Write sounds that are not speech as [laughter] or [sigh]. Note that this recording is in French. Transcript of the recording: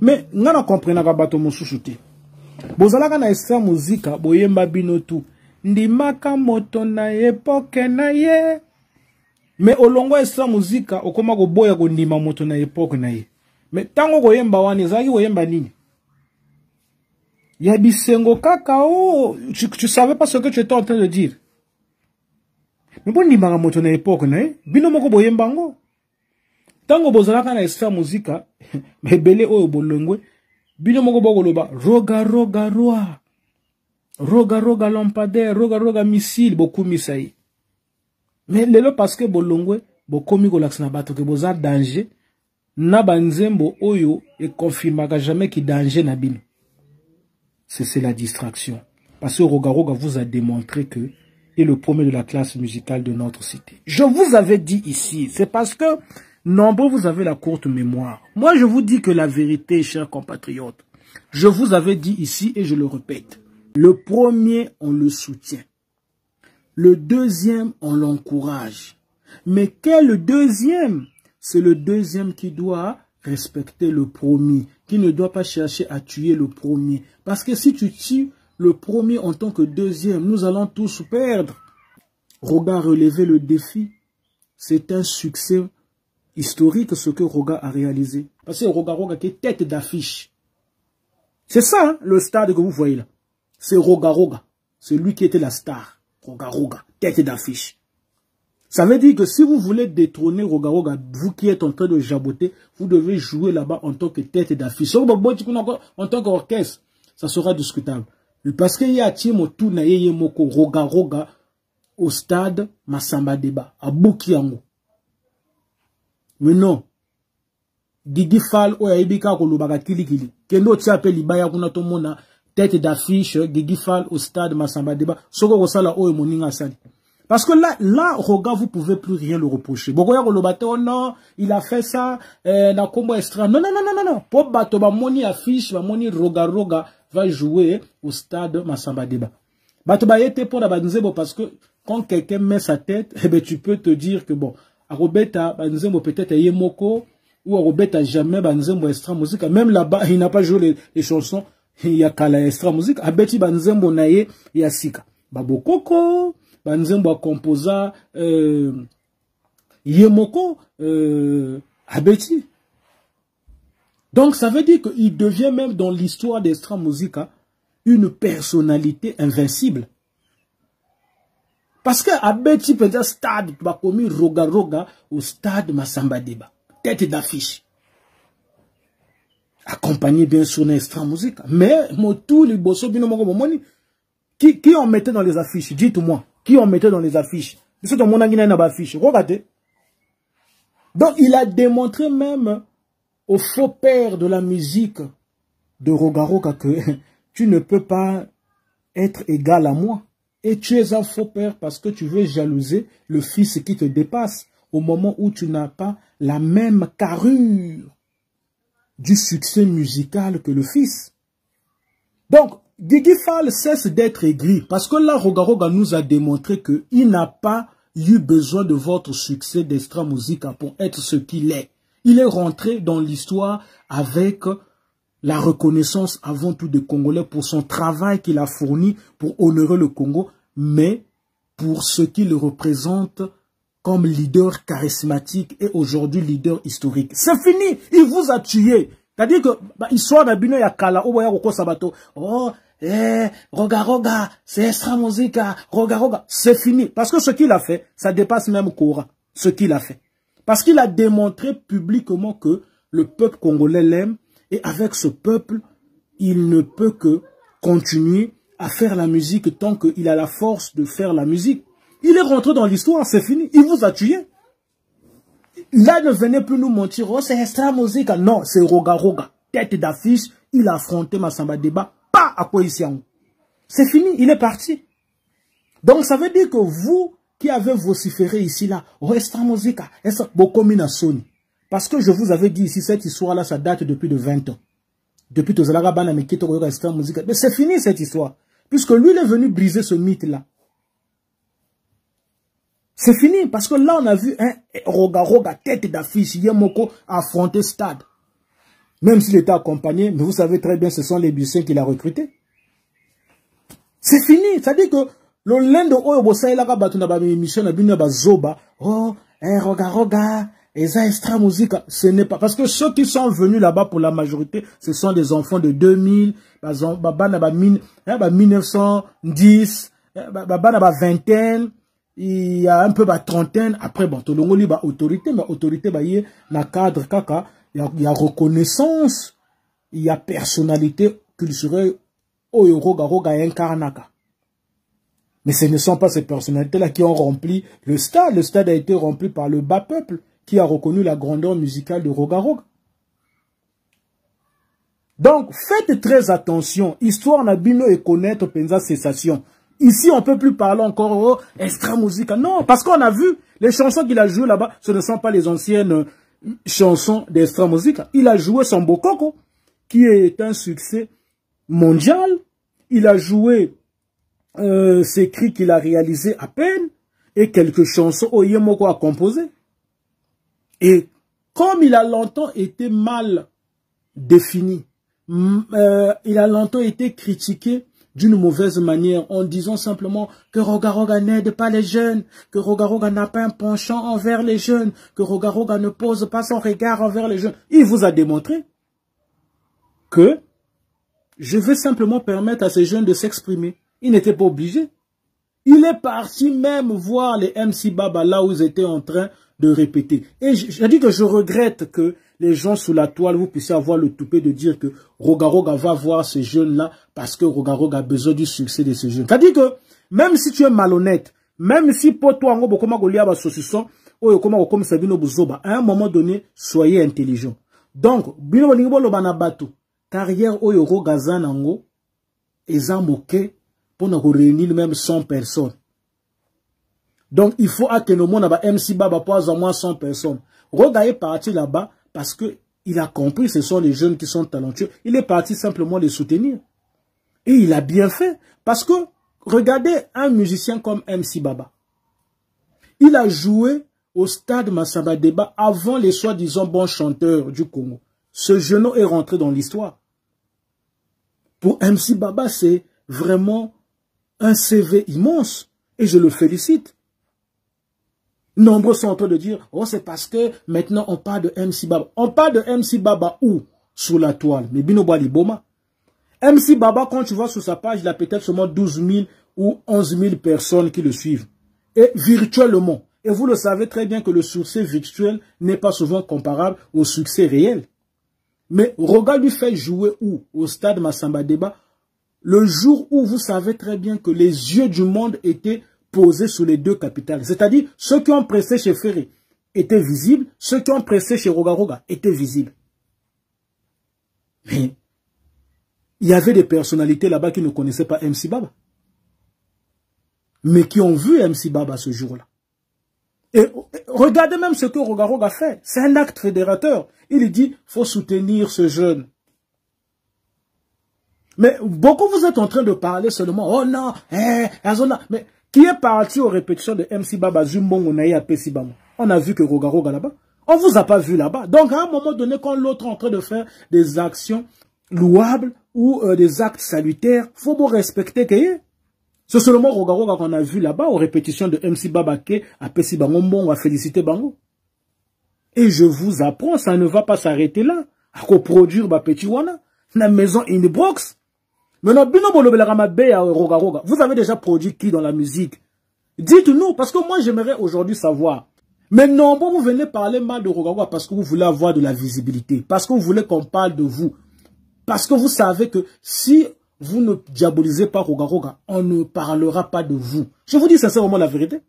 me nga na komprenaka bato mosusu te bozalaka na estra mozika boyemba bino tu ndimaka moto na epoke na ye me olongo estra mozika okóma koboya kondima moto na epoke na ye me ntango koyemba wana ezalaki koyemba nini ya bisengo kaka o oh, tu, tu savais pas ce que tu étais en train de dire me mpo ndimaka moto na epoke na ye bino moko boyemba ngo Tango bozalaka na esfe muzika [laughs] mebele oyo bolongwe bino moko bokoloba roga roga roa roga roga lampadaire roga roga missile bokumisa ye me lelo parceke bolongwe bokomi kolakisa na bato ke boza danger na banzembo oyo ekonfirmaka jamais ki danger na bino c'est la distraction parce que roga roga vous a démontré que est le premier de la classe musicale de notre cité je vous avais dit ici c'est parce que Nombreux, vous avez la courte mémoire. Moi, je vous dis que la vérité, chers compatriotes, je vous avais dit ici et je le répète. Le premier, on le soutient. Le deuxième, on l'encourage. Mais quel le deuxième C'est le deuxième qui doit respecter le premier, qui ne doit pas chercher à tuer le premier. Parce que si tu tues le premier en tant que deuxième, nous allons tous perdre. Robert, relever le défi. C'est un succès historique ce que Roga a réalisé. Parce que Roga Roga qui est tête d'affiche. C'est ça, hein, le stade que vous voyez là. C'est Roga Roga. C'est lui qui était la star. Roga Roga, tête d'affiche. Ça veut dire que si vous voulez détrôner Roga Roga, vous qui êtes en train de jaboter, vous devez jouer là-bas en tant que tête d'affiche. En tant qu'orchestre, ça sera discutable. Parce qu'il y a Timo Moko, Roga Roga au stade Masamba Deba, à Boukiango weno didi fal oyo ayebi kaka Kili kilikili kende otia mpe libaya kuna tomona tête d'affiche digifal au stade masamba deba soki ou oyo moninga sali. Parce que là, là, regarde, vous pouvez plus rien le reprocher. Bon, regarde, le bateau, non, il a fait ça, euh, na combo extra. Non, non, non, non, non, non. Pour bateau, moni affiche, ma moni roga roga va jouer au stade Massamba Deba. Bateau, bah, était pour la parce que quand quelqu'un met sa tête, [laughs] eh ben, tu peux te dire que bon, Arobeta, Banzembo peut-être Yemoko, ou Arobeta jamais Banzembo Extra Musique. Même là-bas, il n'a pas joué les, chansons. Il y a qu'à la Extra Musique. Abeti Banzembo Naye, Yasika. Babokoko, Banzembo a composa, euh, Yemoko, euh, Abeti. Donc ça veut dire qu'il devient même dans l'histoire d'Extra Musique, hein, une personnalité invincible parce que abeti un stade roga rogaroga au stade samba deba tête d'affiche accompagné bien sûr d'un extra musique mais tout le bino qui qui en mettait dans les affiches dites-moi qui en mettait dans les affiches C'est qui na regardez donc il a démontré même au faux père de la musique de Rogaroka que [laughs] tu ne peux pas être égal à moi et tu es un faux père parce que tu veux jalouser le fils qui te dépasse au moment où tu n'as pas la même carrure du succès musical que le fils. Donc, Guigui Fall cesse d'être aigri parce que là, Rogaroga nous a démontré qu'il n'a pas eu besoin de votre succès d'extra musica pour être ce qu'il est. Il est rentré dans l'histoire avec la reconnaissance avant tout des Congolais pour son travail qu'il a fourni pour honorer le Congo, mais pour ce qu'il représente comme leader charismatique et aujourd'hui leader historique. C'est fini, il vous a tué. C'est-à-dire que bah, oh, eh, roga c'est extra ah, roga c'est fini. Parce que ce qu'il a fait, ça dépasse même Kora, ce qu'il a fait. Parce qu'il a démontré publiquement que le peuple congolais l'aime, et avec ce peuple, il ne peut que continuer à faire la musique tant qu'il a la force de faire la musique. Il est rentré dans l'histoire, c'est fini. Il vous a tué. Là, ne venez plus nous mentir. Oh, c'est extra musique. Non, c'est Roga Roga. Tête d'affiche, il a affronté Massamba Deba. Pas à quoi C'est fini, il est parti. Donc, ça veut dire que vous qui avez vociféré ici, là, Estra oh, extra est-ce que parce que je vous avais dit ici, cette histoire-là, ça date depuis de 20 ans. Depuis Mais c'est fini cette histoire. Puisque lui, il est venu briser ce mythe-là. C'est fini, parce que là, on a vu un Rogaroga Roga tête d'affiche, Yemoko, affronter Stade. Même s'il était accompagné, mais vous savez très bien, ce sont les bussins qu'il a recrutés. C'est fini, ça dit que le lendemain, il oh, et ça, extra musique, ce n'est pas... Parce que ceux qui sont venus là-bas pour la majorité, ce sont des enfants de 2000, 1910, hein, hein, vingtaine, il y a un peu trentaine. Après, bon, Tolongoli, bah, autorité, mais autorité, bah, il y a cadre, kaka, il y a reconnaissance, il y a personnalité culturelle, au oh, roga, roga, incarnaka. Mais ce ne sont pas ces personnalités-là qui ont rempli le stade. Le stade a été rempli par le bas peuple qui a reconnu la grandeur musicale de Rogarog. Donc, faites très attention. Histoire Nabino et connaître Penza Cessation. Ici, on ne peut plus parler encore d'Extra oh, extra Non, parce qu'on a vu les chansons qu'il a jouées là-bas, ce ne sont pas les anciennes euh, chansons d'extra Musica. Il a joué son Bokoko, qui est un succès mondial. Il a joué euh, ses cris qu'il a réalisé à peine et quelques chansons Oyemoko a composées. Et comme il a longtemps été mal défini, euh, il a longtemps été critiqué d'une mauvaise manière en disant simplement que Rogaroga n'aide pas les jeunes, que Rogaroga n'a pas un penchant envers les jeunes, que Rogaroga ne pose pas son regard envers les jeunes. Il vous a démontré que je veux simplement permettre à ces jeunes de s'exprimer. Ils n'étaient pas obligés. Il est parti même voir les MC Baba là où ils étaient en train de répéter. Et j'ai dit que je regrette que les gens sous la toile, vous puissiez avoir le toupet de dire que Rogaroga va voir ces jeunes-là parce que Rogaroga a besoin du succès de ces jeunes. C'est-à-dire que même si tu es malhonnête, même si pour toi, à un moment donné, soyez intelligent. Donc, bino bolingo bana batu carrière oyo roga zanango, pour réuni réunir même 100 personnes donc il faut monde à mc baba pour au moins 100 personnes roga est parti là-bas parce qu'il a compris ce sont les jeunes qui sont talentueux il est parti simplement les soutenir et il a bien fait parce que regardez un musicien comme mc baba il a joué au stade Massamba Deba avant les soi-disant bons chanteurs du Congo. Ce genou est rentré dans l'histoire. Pour MC Baba, c'est vraiment un CV immense et je le félicite. Nombreux sont en train de dire, oh c'est parce que maintenant on parle de MC Baba. On parle de MC Baba où Sur la toile. Mais binobali Boma. MC Baba, quand tu vois sur sa page, il a peut-être seulement 12 000 ou 11 000 personnes qui le suivent. Et virtuellement. Et vous le savez très bien que le succès virtuel n'est pas souvent comparable au succès réel. Mais regarde lui fait jouer où Au stade Massamba Deba le jour où vous savez très bien que les yeux du monde étaient posés sur les deux capitales. C'est-à-dire, ceux qui ont pressé chez Ferry étaient visibles, ceux qui ont pressé chez Rogaroga étaient visibles. Mais il y avait des personnalités là-bas qui ne connaissaient pas MC Baba, mais qui ont vu MC Baba ce jour-là. Et regardez même ce que Rogaroga fait. C'est un acte fédérateur. Il dit, faut soutenir ce jeune. Mais beaucoup vous êtes en train de parler seulement, oh non, eh, hein, Azona. Mais qui est parti aux répétitions de MC Baba ou Naïa Pessibango On a vu que Rogaroga là-bas. On vous a pas vu là-bas. Donc à un moment donné, quand l'autre est en train de faire des actions louables ou euh, des actes salutaires, faut vous respecter que c'est seulement Rogaroga qu'on a vu là-bas aux répétitions de MC Baba à Pessibango. On à féliciter Bango. Et je vous apprends, ça ne va pas s'arrêter là. À reproduire ma La maison in the Maintenant, vous avez déjà produit qui dans la musique Dites-nous, parce que moi j'aimerais aujourd'hui savoir. Mais non, vous venez parler mal de Rogaroga parce que vous voulez avoir de la visibilité, parce que vous voulez qu'on parle de vous. Parce que vous savez que si vous ne diabolisez pas Rogaroga, on ne parlera pas de vous. Je vous dis sincèrement la vérité.